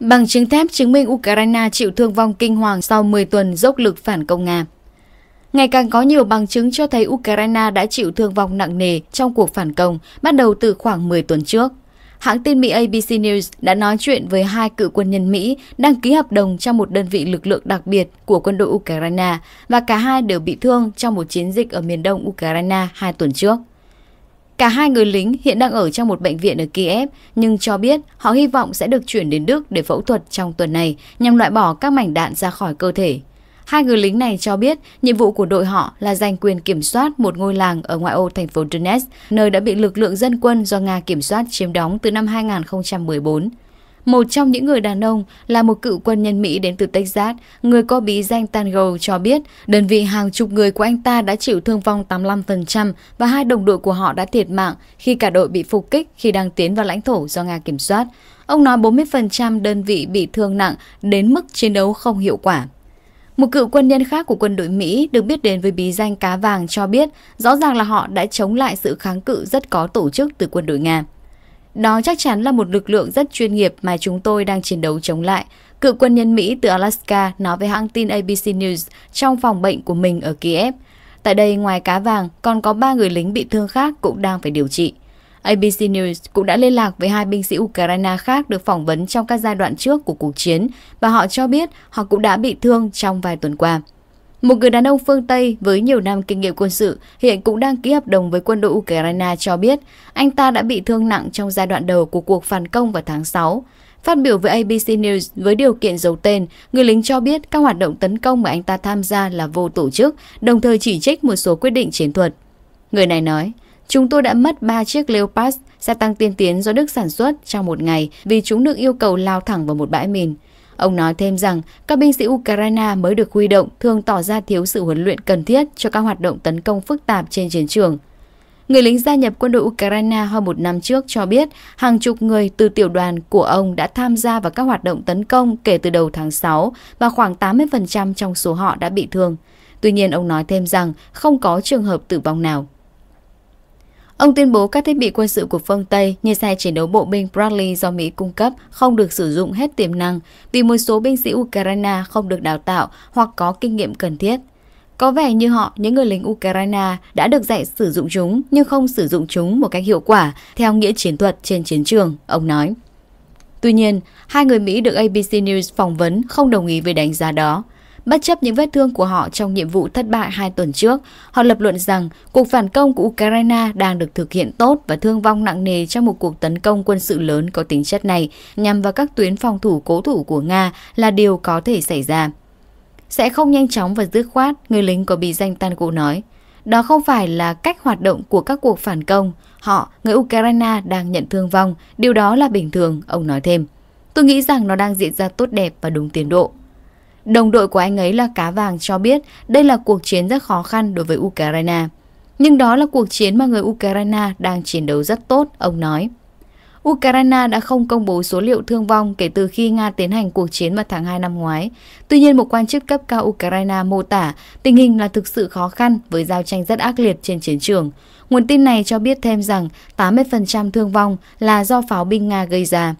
Bằng chứng thép chứng minh Ukraine chịu thương vong kinh hoàng sau 10 tuần dốc lực phản công Nga. Ngày càng có nhiều bằng chứng cho thấy Ukraine đã chịu thương vong nặng nề trong cuộc phản công bắt đầu từ khoảng 10 tuần trước. Hãng tin Mỹ ABC News đã nói chuyện với hai cựu quân nhân Mỹ đăng ký hợp đồng trong một đơn vị lực lượng đặc biệt của quân đội Ukraine và cả hai đều bị thương trong một chiến dịch ở miền đông Ukraine hai tuần trước. Cả hai người lính hiện đang ở trong một bệnh viện ở Kiev, nhưng cho biết họ hy vọng sẽ được chuyển đến Đức để phẫu thuật trong tuần này nhằm loại bỏ các mảnh đạn ra khỏi cơ thể. Hai người lính này cho biết nhiệm vụ của đội họ là giành quyền kiểm soát một ngôi làng ở ngoại ô thành phố Donetsk, nơi đã bị lực lượng dân quân do Nga kiểm soát chiếm đóng từ năm 2014. Một trong những người đàn ông là một cựu quân nhân Mỹ đến từ Texas, người có bí danh Tango cho biết đơn vị hàng chục người của anh ta đã chịu thương vong 85% và hai đồng đội của họ đã thiệt mạng khi cả đội bị phục kích khi đang tiến vào lãnh thổ do Nga kiểm soát. Ông nói 40% đơn vị bị thương nặng đến mức chiến đấu không hiệu quả. Một cựu quân nhân khác của quân đội Mỹ được biết đến với bí danh cá vàng cho biết rõ ràng là họ đã chống lại sự kháng cự rất có tổ chức từ quân đội Nga. Đó chắc chắn là một lực lượng rất chuyên nghiệp mà chúng tôi đang chiến đấu chống lại, cựu quân nhân Mỹ từ Alaska nói với hãng tin ABC News trong phòng bệnh của mình ở Kiev. Tại đây ngoài cá vàng còn có ba người lính bị thương khác cũng đang phải điều trị. ABC News cũng đã liên lạc với hai binh sĩ Ukraine khác được phỏng vấn trong các giai đoạn trước của cuộc chiến và họ cho biết họ cũng đã bị thương trong vài tuần qua. Một người đàn ông phương Tây với nhiều năm kinh nghiệm quân sự hiện cũng đang ký hợp đồng với quân đội Ukraine cho biết anh ta đã bị thương nặng trong giai đoạn đầu của cuộc phản công vào tháng 6. Phát biểu với ABC News với điều kiện giấu tên, người lính cho biết các hoạt động tấn công mà anh ta tham gia là vô tổ chức, đồng thời chỉ trích một số quyết định chiến thuật. Người này nói, Chúng tôi đã mất 3 chiếc Leopard xe tăng tiên tiến do Đức sản xuất trong một ngày vì chúng được yêu cầu lao thẳng vào một bãi mìn. Ông nói thêm rằng các binh sĩ Ukraine mới được huy động thường tỏ ra thiếu sự huấn luyện cần thiết cho các hoạt động tấn công phức tạp trên chiến trường. Người lính gia nhập quân đội Ukraine hơn một năm trước cho biết hàng chục người từ tiểu đoàn của ông đã tham gia vào các hoạt động tấn công kể từ đầu tháng 6 và khoảng 80% trong số họ đã bị thương. Tuy nhiên, ông nói thêm rằng không có trường hợp tử vong nào. Ông tuyên bố các thiết bị quân sự của phương Tây như xe chiến đấu bộ binh Bradley do Mỹ cung cấp không được sử dụng hết tiềm năng vì một số binh sĩ Ukraine không được đào tạo hoặc có kinh nghiệm cần thiết. Có vẻ như họ, những người lính Ukraine đã được dạy sử dụng chúng nhưng không sử dụng chúng một cách hiệu quả theo nghĩa chiến thuật trên chiến trường, ông nói. Tuy nhiên, hai người Mỹ được ABC News phỏng vấn không đồng ý với đánh giá đó. Bất chấp những vết thương của họ trong nhiệm vụ thất bại hai tuần trước, họ lập luận rằng cuộc phản công của Ukraine đang được thực hiện tốt và thương vong nặng nề trong một cuộc tấn công quân sự lớn có tính chất này nhằm vào các tuyến phòng thủ cố thủ của Nga là điều có thể xảy ra. Sẽ không nhanh chóng và dứt khoát, người lính có bí danh Tan Cụ nói. Đó không phải là cách hoạt động của các cuộc phản công. Họ, người Ukraine đang nhận thương vong. Điều đó là bình thường, ông nói thêm. Tôi nghĩ rằng nó đang diễn ra tốt đẹp và đúng tiến độ. Đồng đội của anh ấy là Cá Vàng cho biết đây là cuộc chiến rất khó khăn đối với Ukraine. Nhưng đó là cuộc chiến mà người Ukraine đang chiến đấu rất tốt, ông nói. Ukraine đã không công bố số liệu thương vong kể từ khi Nga tiến hành cuộc chiến vào tháng 2 năm ngoái. Tuy nhiên, một quan chức cấp cao Ukraine mô tả tình hình là thực sự khó khăn với giao tranh rất ác liệt trên chiến trường. Nguồn tin này cho biết thêm rằng 80% thương vong là do pháo binh Nga gây ra.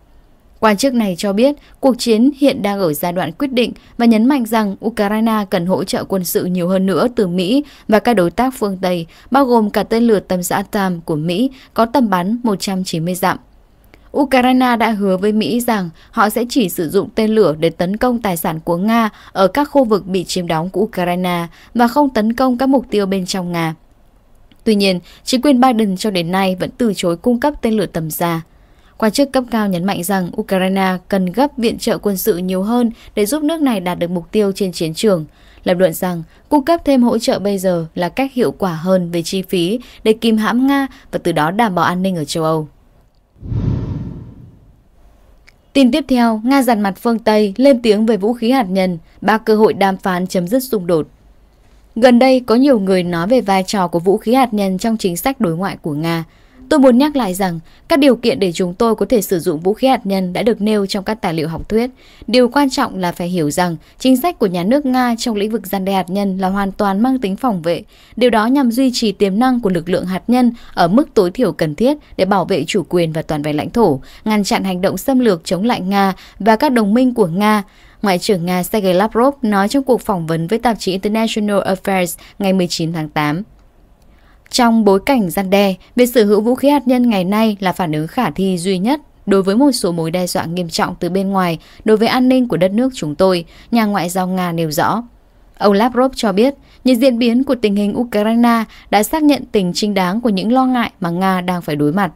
Quan chức này cho biết cuộc chiến hiện đang ở giai đoạn quyết định và nhấn mạnh rằng Ukraine cần hỗ trợ quân sự nhiều hơn nữa từ Mỹ và các đối tác phương Tây, bao gồm cả tên lửa tầm xã TAM của Mỹ có tầm bắn 190 dặm. Ukraine đã hứa với Mỹ rằng họ sẽ chỉ sử dụng tên lửa để tấn công tài sản của Nga ở các khu vực bị chiếm đóng của Ukraine và không tấn công các mục tiêu bên trong Nga. Tuy nhiên, chính quyền Biden cho đến nay vẫn từ chối cung cấp tên lửa tầm xa. Quan chức cấp cao nhấn mạnh rằng Ukraine cần gấp viện trợ quân sự nhiều hơn để giúp nước này đạt được mục tiêu trên chiến trường. Lập luận rằng cung cấp thêm hỗ trợ bây giờ là cách hiệu quả hơn về chi phí để kìm hãm Nga và từ đó đảm bảo an ninh ở châu Âu. Tin tiếp theo, Nga dằn mặt phương Tây lên tiếng về vũ khí hạt nhân, ba cơ hội đàm phán chấm dứt xung đột. Gần đây, có nhiều người nói về vai trò của vũ khí hạt nhân trong chính sách đối ngoại của Nga – Tôi muốn nhắc lại rằng, các điều kiện để chúng tôi có thể sử dụng vũ khí hạt nhân đã được nêu trong các tài liệu học thuyết. Điều quan trọng là phải hiểu rằng chính sách của nhà nước Nga trong lĩnh vực gian đe hạt nhân là hoàn toàn mang tính phòng vệ. Điều đó nhằm duy trì tiềm năng của lực lượng hạt nhân ở mức tối thiểu cần thiết để bảo vệ chủ quyền và toàn vẹn lãnh thổ, ngăn chặn hành động xâm lược chống lại Nga và các đồng minh của Nga. Ngoại trưởng Nga Sergei Lavrov nói trong cuộc phỏng vấn với tạp chí International Affairs ngày 19 tháng 8. Trong bối cảnh gian đe, việc sở hữu vũ khí hạt nhân ngày nay là phản ứng khả thi duy nhất đối với một số mối đe dọa nghiêm trọng từ bên ngoài đối với an ninh của đất nước chúng tôi, nhà ngoại giao Nga nêu rõ. Ông Lavrov cho biết, những diễn biến của tình hình Ukraine đã xác nhận tình chính đáng của những lo ngại mà Nga đang phải đối mặt.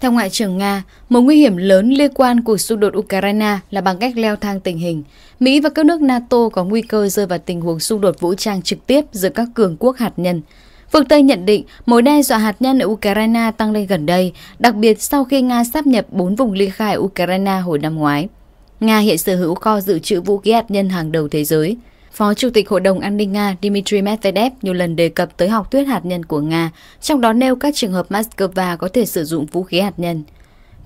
Theo Ngoại trưởng Nga, một nguy hiểm lớn liên quan cuộc xung đột Ukraine là bằng cách leo thang tình hình. Mỹ và các nước NATO có nguy cơ rơi vào tình huống xung đột vũ trang trực tiếp giữa các cường quốc hạt nhân. Phương Tây nhận định mối đe dọa hạt nhân ở Ukraine tăng lên gần đây, đặc biệt sau khi Nga sắp nhập 4 vùng ly khai Ukraine hồi năm ngoái. Nga hiện sở hữu kho dự trữ vũ khí hạt nhân hàng đầu thế giới. Phó Chủ tịch Hội đồng An ninh Nga Dmitry Medvedev nhiều lần đề cập tới học thuyết hạt nhân của Nga, trong đó nêu các trường hợp Moscow có thể sử dụng vũ khí hạt nhân –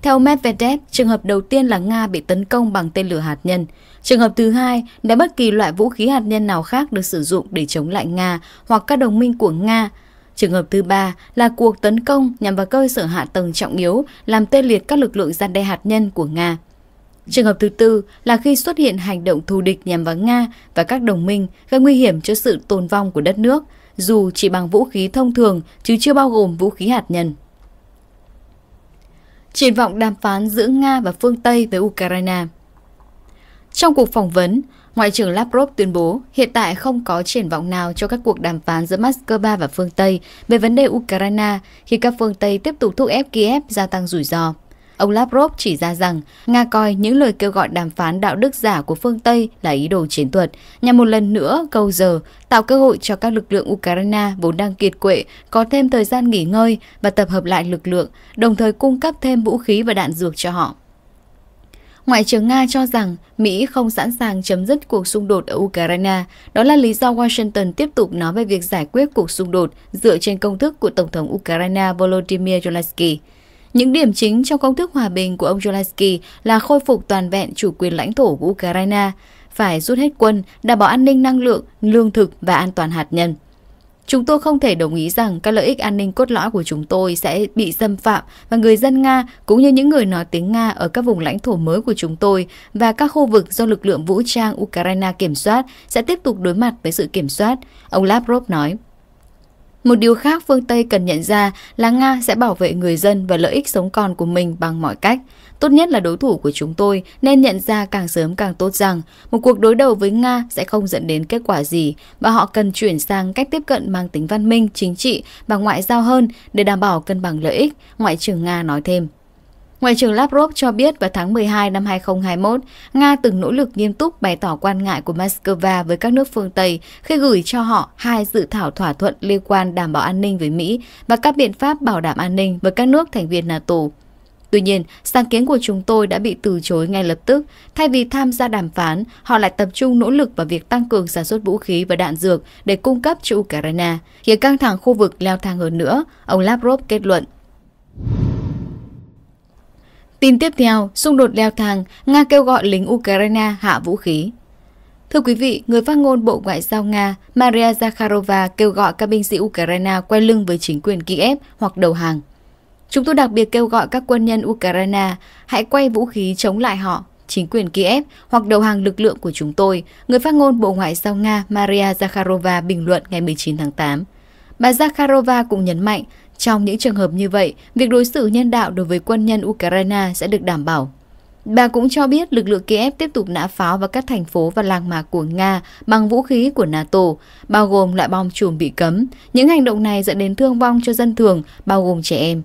theo Medvedev, trường hợp đầu tiên là Nga bị tấn công bằng tên lửa hạt nhân. Trường hợp thứ hai là bất kỳ loại vũ khí hạt nhân nào khác được sử dụng để chống lại Nga hoặc các đồng minh của Nga. Trường hợp thứ ba là cuộc tấn công nhằm vào cơ sở hạ tầng trọng yếu làm tê liệt các lực lượng gian đe hạt nhân của Nga. Trường hợp thứ tư là khi xuất hiện hành động thù địch nhằm vào Nga và các đồng minh gây nguy hiểm cho sự tồn vong của đất nước, dù chỉ bằng vũ khí thông thường chứ chưa bao gồm vũ khí hạt nhân triển vọng đàm phán giữa Nga và phương Tây với Ukraine. Trong cuộc phỏng vấn, Ngoại trưởng Lavrov tuyên bố hiện tại không có triển vọng nào cho các cuộc đàm phán giữa Moscow và phương Tây về vấn đề Ukraine khi các phương Tây tiếp tục thúc ép Kiev gia tăng rủi ro. Ông Lavrov chỉ ra rằng Nga coi những lời kêu gọi đàm phán đạo đức giả của phương Tây là ý đồ chiến thuật, nhằm một lần nữa câu giờ tạo cơ hội cho các lực lượng Ukraine vốn đang kiệt quệ có thêm thời gian nghỉ ngơi và tập hợp lại lực lượng, đồng thời cung cấp thêm vũ khí và đạn dược cho họ. Ngoại trưởng Nga cho rằng Mỹ không sẵn sàng chấm dứt cuộc xung đột ở Ukraine. Đó là lý do Washington tiếp tục nói về việc giải quyết cuộc xung đột dựa trên công thức của Tổng thống Ukraine Volodymyr Zelensky. Những điểm chính trong công thức hòa bình của ông Zelensky là khôi phục toàn vẹn chủ quyền lãnh thổ của Ukraine, phải rút hết quân, đảm bảo an ninh năng lượng, lương thực và an toàn hạt nhân. Chúng tôi không thể đồng ý rằng các lợi ích an ninh cốt lõi của chúng tôi sẽ bị xâm phạm và người dân Nga cũng như những người nói tiếng Nga ở các vùng lãnh thổ mới của chúng tôi và các khu vực do lực lượng vũ trang Ukraine kiểm soát sẽ tiếp tục đối mặt với sự kiểm soát, ông Lavrov nói. Một điều khác phương Tây cần nhận ra là Nga sẽ bảo vệ người dân và lợi ích sống còn của mình bằng mọi cách. Tốt nhất là đối thủ của chúng tôi nên nhận ra càng sớm càng tốt rằng một cuộc đối đầu với Nga sẽ không dẫn đến kết quả gì và họ cần chuyển sang cách tiếp cận mang tính văn minh, chính trị và ngoại giao hơn để đảm bảo cân bằng lợi ích, Ngoại trưởng Nga nói thêm. Ngoại trưởng Lavrov cho biết vào tháng 12 năm 2021, Nga từng nỗ lực nghiêm túc bày tỏ quan ngại của Moscow với các nước phương Tây khi gửi cho họ hai dự thảo thỏa thuận liên quan đảm bảo an ninh với Mỹ và các biện pháp bảo đảm an ninh với các nước thành viên NATO. Tuy nhiên, sáng kiến của chúng tôi đã bị từ chối ngay lập tức. Thay vì tham gia đàm phán, họ lại tập trung nỗ lực vào việc tăng cường sản xuất vũ khí và đạn dược để cung cấp cho Ukraine, khiến căng thẳng khu vực leo thang hơn nữa, ông Lavrov kết luận. Tin tiếp theo, xung đột leo thang, Nga kêu gọi lính Ukraine hạ vũ khí. Thưa quý vị, người phát ngôn Bộ Ngoại giao Nga Maria Zakharova kêu gọi các binh sĩ Ukraine quay lưng với chính quyền Kiev hoặc đầu hàng. Chúng tôi đặc biệt kêu gọi các quân nhân Ukraine hãy quay vũ khí chống lại họ, chính quyền Kiev hoặc đầu hàng lực lượng của chúng tôi, người phát ngôn Bộ Ngoại giao Nga Maria Zakharova bình luận ngày 19 tháng 8. Bà Zakharova cũng nhấn mạnh trong những trường hợp như vậy, việc đối xử nhân đạo đối với quân nhân Ukraine sẽ được đảm bảo. Bà cũng cho biết lực lượng Kiev tiếp tục nã pháo vào các thành phố và làng mạc của Nga bằng vũ khí của NATO, bao gồm loại bom chùm bị cấm. Những hành động này dẫn đến thương vong cho dân thường, bao gồm trẻ em.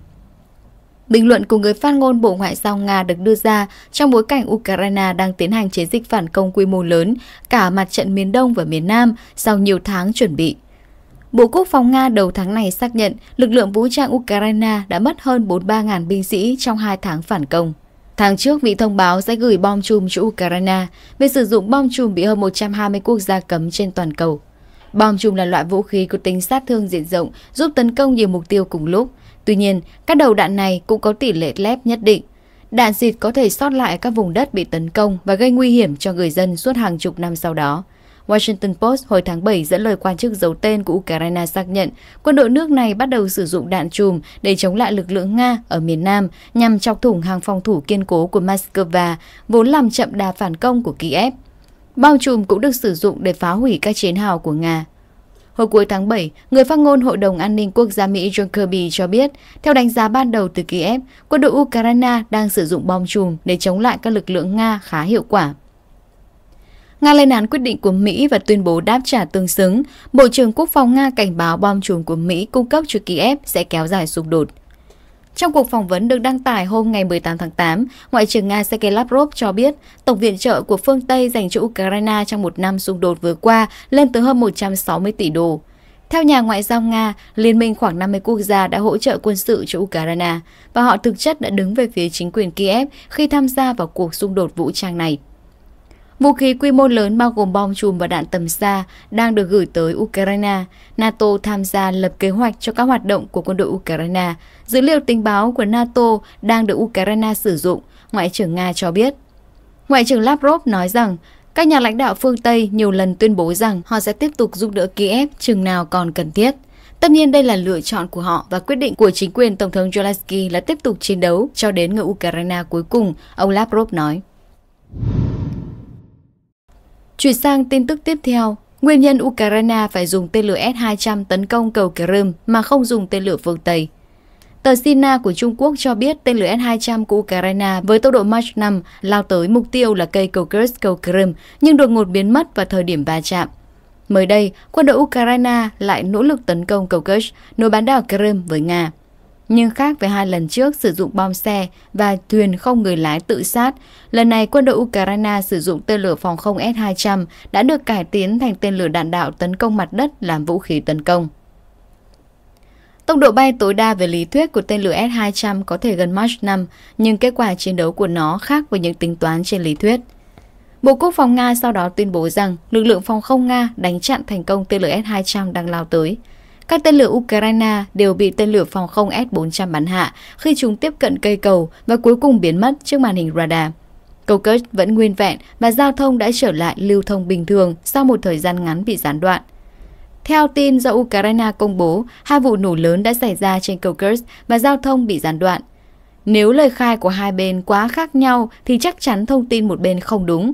Bình luận của người phát ngôn Bộ Ngoại giao Nga được đưa ra trong bối cảnh Ukraine đang tiến hành chiến dịch phản công quy mô lớn cả mặt trận miền Đông và miền Nam sau nhiều tháng chuẩn bị. Bộ Quốc phòng Nga đầu tháng này xác nhận lực lượng vũ trang Ukraine đã mất hơn 43.000 binh sĩ trong 2 tháng phản công. Tháng trước, Mỹ thông báo sẽ gửi bom chùm cho Ukraine về sử dụng bom chùm bị hơn 120 quốc gia cấm trên toàn cầu. Bom chùm là loại vũ khí có tính sát thương diện rộng, giúp tấn công nhiều mục tiêu cùng lúc. Tuy nhiên, các đầu đạn này cũng có tỷ lệ lép nhất định. Đạn dịt có thể sót lại các vùng đất bị tấn công và gây nguy hiểm cho người dân suốt hàng chục năm sau đó. Washington Post hồi tháng 7 dẫn lời quan chức giấu tên của Ukraine xác nhận quân đội nước này bắt đầu sử dụng đạn chùm để chống lại lực lượng Nga ở miền Nam nhằm chọc thủng hàng phòng thủ kiên cố của Moscow, vốn làm chậm đà phản công của Kiev. Bao chùm cũng được sử dụng để phá hủy các chiến hào của Nga. Hồi cuối tháng 7, người phát ngôn Hội đồng An ninh Quốc gia Mỹ John Kirby cho biết, theo đánh giá ban đầu từ Kiev, quân đội Ukraine đang sử dụng bom chùm để chống lại các lực lượng Nga khá hiệu quả. Nga lên án quyết định của Mỹ và tuyên bố đáp trả tương xứng. Bộ trưởng Quốc phòng Nga cảnh báo bom chùm của Mỹ cung cấp cho Kiev sẽ kéo dài xung đột. Trong cuộc phỏng vấn được đăng tải hôm ngày 18 tháng 8, Ngoại trưởng Nga Sergei Lavrov cho biết tổng viện trợ của phương Tây dành cho Ukraine trong một năm xung đột vừa qua lên tới hơn 160 tỷ đô. Theo nhà ngoại giao Nga, liên minh khoảng 50 quốc gia đã hỗ trợ quân sự cho Ukraine và họ thực chất đã đứng về phía chính quyền Kiev khi tham gia vào cuộc xung đột vũ trang này. Vũ khí quy mô lớn bao gồm bom chùm và đạn tầm xa đang được gửi tới Ukraine. NATO tham gia lập kế hoạch cho các hoạt động của quân đội Ukraine. Dữ liệu tình báo của NATO đang được Ukraine sử dụng, Ngoại trưởng Nga cho biết. Ngoại trưởng Lavrov nói rằng các nhà lãnh đạo phương Tây nhiều lần tuyên bố rằng họ sẽ tiếp tục giúp đỡ Kiev chừng nào còn cần thiết. Tất nhiên đây là lựa chọn của họ và quyết định của chính quyền Tổng thống Zelensky là tiếp tục chiến đấu cho đến người Ukraine cuối cùng, ông Lavrov nói. Chuyển sang tin tức tiếp theo, nguyên nhân Ukraine phải dùng tên lửa S-200 tấn công cầu Crimea mà không dùng tên lửa phương Tây. Tờ Sina của Trung Quốc cho biết tên lửa S-200 của Ukraine với tốc độ Mach 5 lao tới mục tiêu là cây cầu Kursk cầu Crimea nhưng đột ngột biến mất vào thời điểm va chạm. Mới đây, quân đội Ukraine lại nỗ lực tấn công cầu Kursk, nối bán đảo Crimea với Nga. Nhưng khác với hai lần trước sử dụng bom xe và thuyền không người lái tự sát, lần này quân đội Ukraine sử dụng tên lửa phòng không S-200 đã được cải tiến thành tên lửa đạn đạo tấn công mặt đất làm vũ khí tấn công. Tốc độ bay tối đa về lý thuyết của tên lửa S-200 có thể gần Mach 5, nhưng kết quả chiến đấu của nó khác với những tính toán trên lý thuyết. Bộ Quốc phòng Nga sau đó tuyên bố rằng lực lượng phòng không Nga đánh chặn thành công tên lửa S-200 đang lao tới – các tên lửa Ukraine đều bị tên lửa phòng không S-400 bắn hạ khi chúng tiếp cận cây cầu và cuối cùng biến mất trước màn hình radar. Cầu Kerch vẫn nguyên vẹn và giao thông đã trở lại lưu thông bình thường sau một thời gian ngắn bị gián đoạn. Theo tin do Ukraine công bố, hai vụ nổ lớn đã xảy ra trên cầu Kerch và giao thông bị gián đoạn. Nếu lời khai của hai bên quá khác nhau thì chắc chắn thông tin một bên không đúng,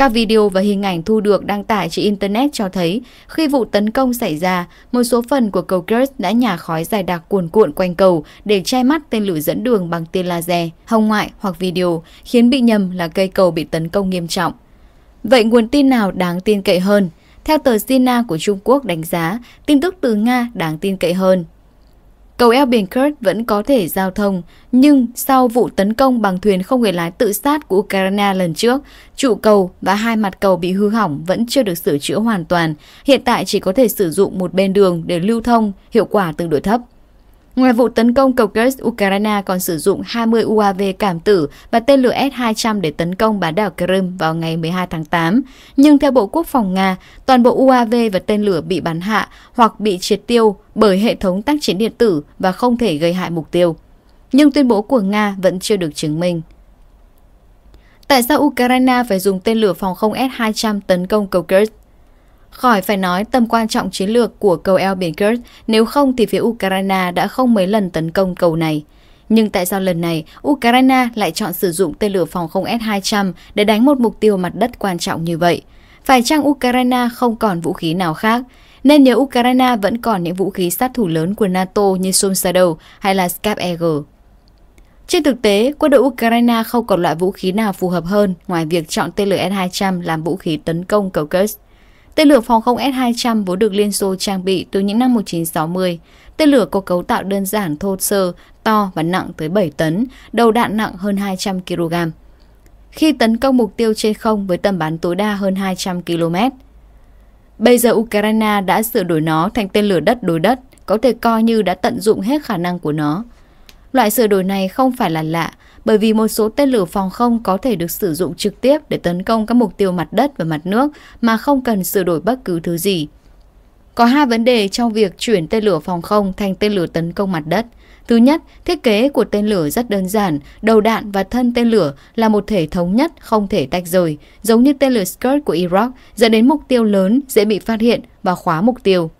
các video và hình ảnh thu được đăng tải trên Internet cho thấy khi vụ tấn công xảy ra, một số phần của cầu Kursk đã nhả khói dài đặc cuồn cuộn quanh cầu để che mắt tên lửa dẫn đường bằng tia laser, hồng ngoại hoặc video, khiến bị nhầm là cây cầu bị tấn công nghiêm trọng. Vậy nguồn tin nào đáng tin cậy hơn? Theo tờ Sina của Trung Quốc đánh giá, tin tức từ Nga đáng tin cậy hơn Cầu eo biển Kerch vẫn có thể giao thông, nhưng sau vụ tấn công bằng thuyền không người lái tự sát của Ukraine lần trước, trụ cầu và hai mặt cầu bị hư hỏng vẫn chưa được sửa chữa hoàn toàn, hiện tại chỉ có thể sử dụng một bên đường để lưu thông, hiệu quả tương đối thấp. Ngoài vụ tấn công cầu Kursk, Ukraine còn sử dụng 20 UAV cảm tử và tên lửa S-200 để tấn công bán đảo Crimea vào ngày 12 tháng 8. Nhưng theo Bộ Quốc phòng Nga, toàn bộ UAV và tên lửa bị bắn hạ hoặc bị triệt tiêu bởi hệ thống tác chiến điện tử và không thể gây hại mục tiêu. Nhưng tuyên bố của Nga vẫn chưa được chứng minh. Tại sao Ukraine phải dùng tên lửa phòng không S-200 tấn công cầu Kursk? Khỏi phải nói tầm quan trọng chiến lược của cầu eo biển Kerch, nếu không thì phía Ukraine đã không mấy lần tấn công cầu này. Nhưng tại sao lần này Ukraine lại chọn sử dụng tên lửa phòng không S-200 để đánh một mục tiêu mặt đất quan trọng như vậy? Phải chăng Ukraine không còn vũ khí nào khác? Nên nếu Ukraine vẫn còn những vũ khí sát thủ lớn của NATO như Storm Shadow hay là Scap Eagle? Trên thực tế, quân đội Ukraine không còn loại vũ khí nào phù hợp hơn ngoài việc chọn tên lửa S-200 làm vũ khí tấn công cầu Kursk. Tên lửa phòng không S-200 vốn được Liên Xô trang bị từ những năm 1960. Tên lửa có cấu tạo đơn giản thô sơ, to và nặng tới 7 tấn, đầu đạn nặng hơn 200 kg. Khi tấn công mục tiêu trên không với tầm bắn tối đa hơn 200 km. Bây giờ Ukraine đã sửa đổi nó thành tên lửa đất đối đất, có thể coi như đã tận dụng hết khả năng của nó. Loại sửa đổi này không phải là lạ, bởi vì một số tên lửa phòng không có thể được sử dụng trực tiếp để tấn công các mục tiêu mặt đất và mặt nước mà không cần sửa đổi bất cứ thứ gì. Có hai vấn đề trong việc chuyển tên lửa phòng không thành tên lửa tấn công mặt đất. Thứ nhất, thiết kế của tên lửa rất đơn giản, đầu đạn và thân tên lửa là một thể thống nhất, không thể tách rời, giống như tên lửa Scud của Iraq, dẫn đến mục tiêu lớn dễ bị phát hiện và khóa mục tiêu.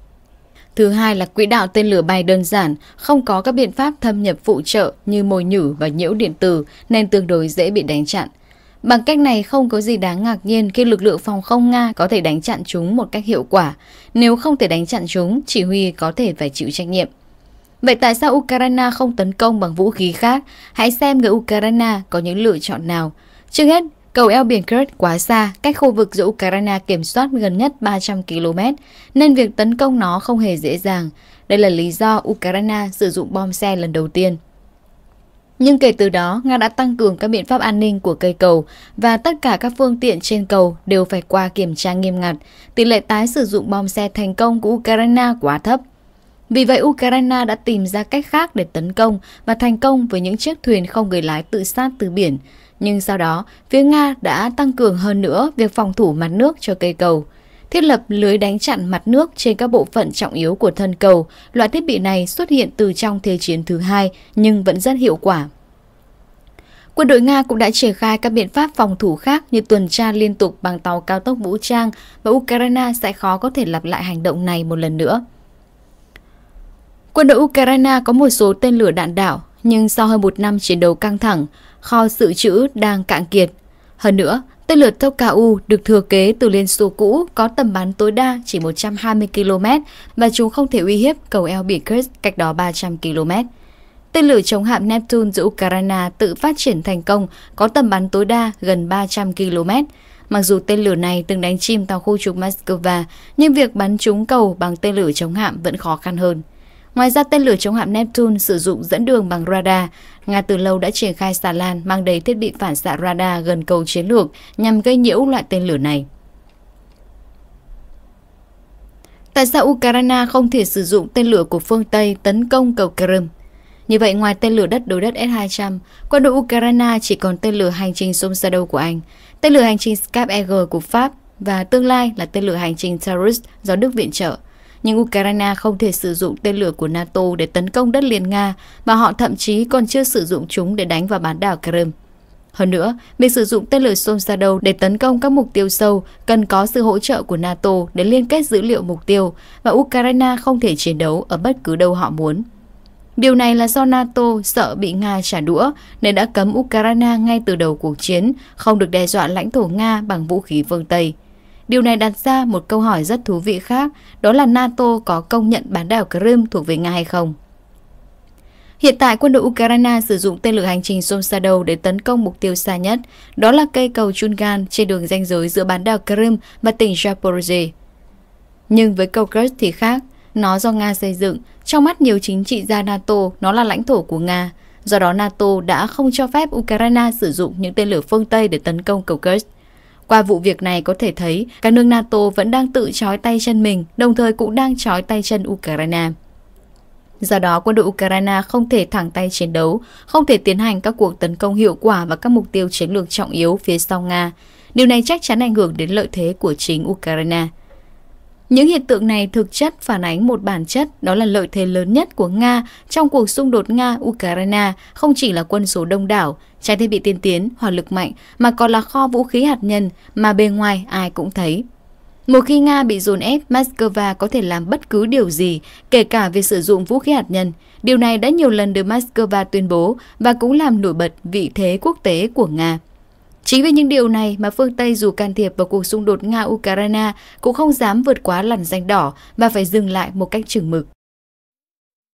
Thứ hai là quỹ đạo tên lửa bay đơn giản, không có các biện pháp thâm nhập phụ trợ như mồi nhử và nhiễu điện tử nên tương đối dễ bị đánh chặn. Bằng cách này không có gì đáng ngạc nhiên khi lực lượng phòng không Nga có thể đánh chặn chúng một cách hiệu quả. Nếu không thể đánh chặn chúng, chỉ huy có thể phải chịu trách nhiệm. Vậy tại sao Ukraine không tấn công bằng vũ khí khác? Hãy xem người Ukraine có những lựa chọn nào. Trước hết, Cầu eo biển Kerch quá xa, cách khu vực do Ukraine kiểm soát gần nhất 300 km, nên việc tấn công nó không hề dễ dàng. Đây là lý do Ukraine sử dụng bom xe lần đầu tiên. Nhưng kể từ đó, Nga đã tăng cường các biện pháp an ninh của cây cầu và tất cả các phương tiện trên cầu đều phải qua kiểm tra nghiêm ngặt. Tỷ lệ tái sử dụng bom xe thành công của Ukraine quá thấp. Vì vậy, Ukraine đã tìm ra cách khác để tấn công và thành công với những chiếc thuyền không người lái tự sát từ biển. Nhưng sau đó, phía Nga đã tăng cường hơn nữa việc phòng thủ mặt nước cho cây cầu, thiết lập lưới đánh chặn mặt nước trên các bộ phận trọng yếu của thân cầu. Loại thiết bị này xuất hiện từ trong Thế chiến thứ hai nhưng vẫn rất hiệu quả. Quân đội Nga cũng đã triển khai các biện pháp phòng thủ khác như tuần tra liên tục bằng tàu cao tốc vũ trang và Ukraine sẽ khó có thể lặp lại hành động này một lần nữa. Quân đội Ukraine có một số tên lửa đạn đạo nhưng sau hơn một năm chiến đấu căng thẳng, kho dự trữ đang cạn kiệt. Hơn nữa, tên lượt thốc Ku được thừa kế từ Liên Xô cũ có tầm bắn tối đa chỉ 120 km và chúng không thể uy hiếp cầu eo biển Kursk cách đó 300 km. Tên lửa chống hạm Neptune giữa Ukraine tự phát triển thành công có tầm bắn tối đa gần 300 km. Mặc dù tên lửa này từng đánh chim tàu khu trục Moscow, nhưng việc bắn trúng cầu bằng tên lửa chống hạm vẫn khó khăn hơn. Ngoài ra tên lửa chống hạm Neptune sử dụng dẫn đường bằng radar. Nga từ lâu đã triển khai xà lan mang đầy thiết bị phản xạ radar gần cầu chiến lược nhằm gây nhiễu loại tên lửa này. Tại sao Ukraine không thể sử dụng tên lửa của phương Tây tấn công cầu Crimea? Như vậy ngoài tên lửa đất đối đất S-200, quân đội Ukraine chỉ còn tên lửa hành trình sông Shadow của Anh, tên lửa hành trình Scap Eagle của Pháp và tương lai là tên lửa hành trình Taurus do Đức viện trợ – nhưng Ukraine không thể sử dụng tên lửa của NATO để tấn công đất liền Nga, và họ thậm chí còn chưa sử dụng chúng để đánh vào bán đảo Crimea. Hơn nữa, việc sử dụng tên lửa xôn đầu để tấn công các mục tiêu sâu cần có sự hỗ trợ của NATO để liên kết dữ liệu mục tiêu và Ukraine không thể chiến đấu ở bất cứ đâu họ muốn. Điều này là do NATO sợ bị Nga trả đũa nên đã cấm Ukraine ngay từ đầu cuộc chiến, không được đe dọa lãnh thổ Nga bằng vũ khí phương Tây. Điều này đặt ra một câu hỏi rất thú vị khác, đó là NATO có công nhận bán đảo Crimea thuộc về Nga hay không? Hiện tại quân đội Ukraine sử dụng tên lửa hành trình Sonsado để tấn công mục tiêu xa nhất, đó là cây cầu Chungan trên đường ranh giới giữa bán đảo Crimea và tỉnh Zaporizhia. Nhưng với cầu Kursk thì khác, nó do Nga xây dựng, trong mắt nhiều chính trị gia NATO nó là lãnh thổ của Nga, do đó NATO đã không cho phép Ukraine sử dụng những tên lửa phương Tây để tấn công cầu Kursk. Qua vụ việc này có thể thấy các nước NATO vẫn đang tự trói tay chân mình, đồng thời cũng đang trói tay chân Ukraine. Do đó, quân đội Ukraine không thể thẳng tay chiến đấu, không thể tiến hành các cuộc tấn công hiệu quả vào các mục tiêu chiến lược trọng yếu phía sau Nga. Điều này chắc chắn ảnh hưởng đến lợi thế của chính Ukraine. Những hiện tượng này thực chất phản ánh một bản chất đó là lợi thế lớn nhất của Nga trong cuộc xung đột Nga-Ukraine không chỉ là quân số đông đảo, trang thiết bị tiên tiến, hỏa lực mạnh mà còn là kho vũ khí hạt nhân mà bề ngoài ai cũng thấy. Một khi Nga bị dồn ép, Moscow có thể làm bất cứ điều gì, kể cả việc sử dụng vũ khí hạt nhân. Điều này đã nhiều lần được Moscow tuyên bố và cũng làm nổi bật vị thế quốc tế của Nga. Chính vì những điều này mà phương Tây dù can thiệp vào cuộc xung đột Nga-Ukraine cũng không dám vượt quá lằn danh đỏ và phải dừng lại một cách chừng mực.